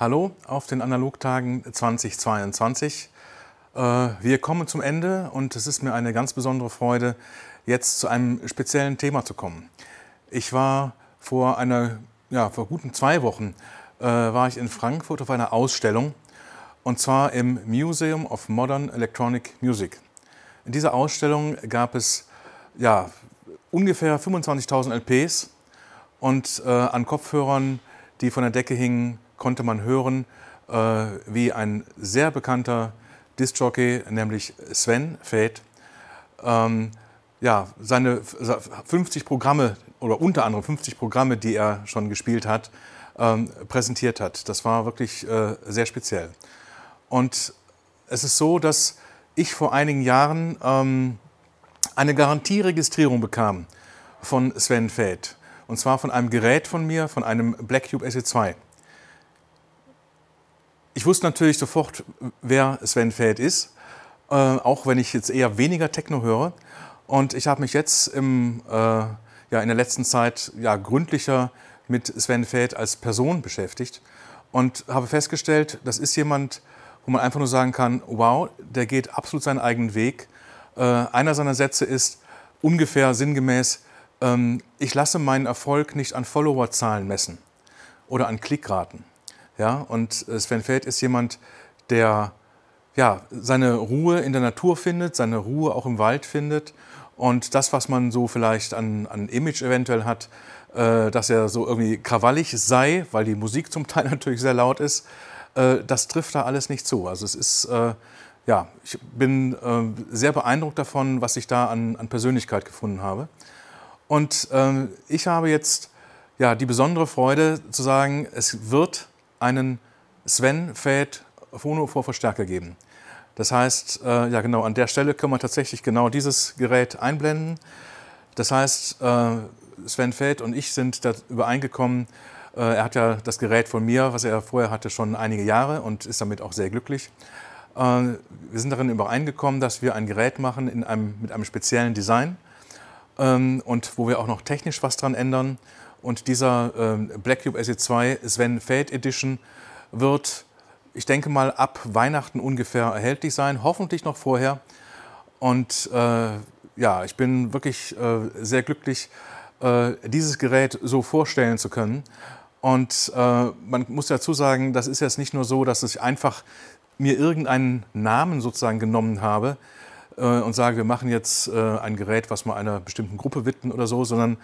Hallo auf den Analogtagen 2022. Äh, wir kommen zum Ende und es ist mir eine ganz besondere Freude, jetzt zu einem speziellen Thema zu kommen. Ich war vor einer, ja, vor guten zwei Wochen äh, war ich in Frankfurt auf einer Ausstellung und zwar im Museum of Modern Electronic Music. In dieser Ausstellung gab es ja, ungefähr 25.000 LPs und äh, an Kopfhörern, die von der Decke hingen, konnte man hören, äh, wie ein sehr bekannter Disc-Jockey, nämlich Sven Feth, ähm, ja, seine 50 Programme oder unter anderem 50 Programme, die er schon gespielt hat, ähm, präsentiert hat. Das war wirklich äh, sehr speziell. Und es ist so, dass ich vor einigen Jahren ähm, eine Garantieregistrierung bekam von Sven Feld. Und zwar von einem Gerät von mir, von einem Black Cube SE2. Ich wusste natürlich sofort, wer Sven Feld ist, äh, auch wenn ich jetzt eher weniger Techno höre. Und ich habe mich jetzt im, äh, ja, in der letzten Zeit ja, gründlicher mit Sven Feld als Person beschäftigt und habe festgestellt, das ist jemand, wo man einfach nur sagen kann, wow, der geht absolut seinen eigenen Weg. Äh, einer seiner Sätze ist ungefähr sinngemäß, ähm, ich lasse meinen Erfolg nicht an Followerzahlen messen oder an Klickraten. Ja? Und Sven Feld ist jemand, der ja, seine Ruhe in der Natur findet, seine Ruhe auch im Wald findet. Und das, was man so vielleicht an, an Image eventuell hat, äh, dass er so irgendwie krawallig sei, weil die Musik zum Teil natürlich sehr laut ist, äh, das trifft da alles nicht zu. Also es ist, äh, ja, ich bin äh, sehr beeindruckt davon, was ich da an, an Persönlichkeit gefunden habe. Und ähm, ich habe jetzt ja, die besondere Freude zu sagen, es wird einen Sven Fade Phono vor Verstärker geben. Das heißt, äh, ja genau, an der Stelle können wir tatsächlich genau dieses Gerät einblenden. Das heißt, äh, Sven Feld und ich sind da übereingekommen, äh, er hat ja das Gerät von mir, was er vorher hatte, schon einige Jahre und ist damit auch sehr glücklich. Äh, wir sind darin übereingekommen, dass wir ein Gerät machen in einem, mit einem speziellen Design ähm, und wo wir auch noch technisch was dran ändern und dieser ähm, Black Cube SE2 Sven Fade Edition wird, ich denke mal, ab Weihnachten ungefähr erhältlich sein, hoffentlich noch vorher. Und äh, ja, ich bin wirklich äh, sehr glücklich, äh, dieses Gerät so vorstellen zu können. Und äh, man muss dazu sagen, das ist jetzt nicht nur so, dass ich einfach mir irgendeinen Namen sozusagen genommen habe äh, und sage, wir machen jetzt äh, ein Gerät, was mal einer bestimmten Gruppe widmen oder so, sondern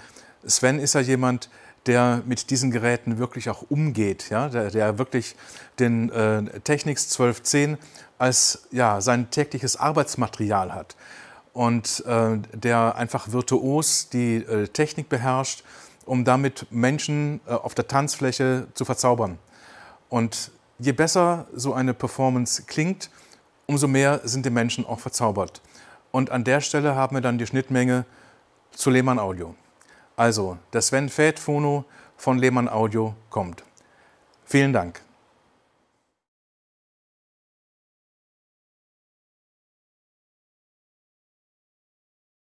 Sven ist ja jemand, der mit diesen Geräten wirklich auch umgeht, ja? der, der wirklich den äh, Technics 1210 als ja, sein tägliches Arbeitsmaterial hat und äh, der einfach virtuos die äh, Technik beherrscht, um damit Menschen äh, auf der Tanzfläche zu verzaubern. Und je besser so eine Performance klingt, umso mehr sind die Menschen auch verzaubert. Und an der Stelle haben wir dann die Schnittmenge zu Lehmann Audio. Also, der Sven Fett fono von Lehmann Audio kommt. Vielen Dank.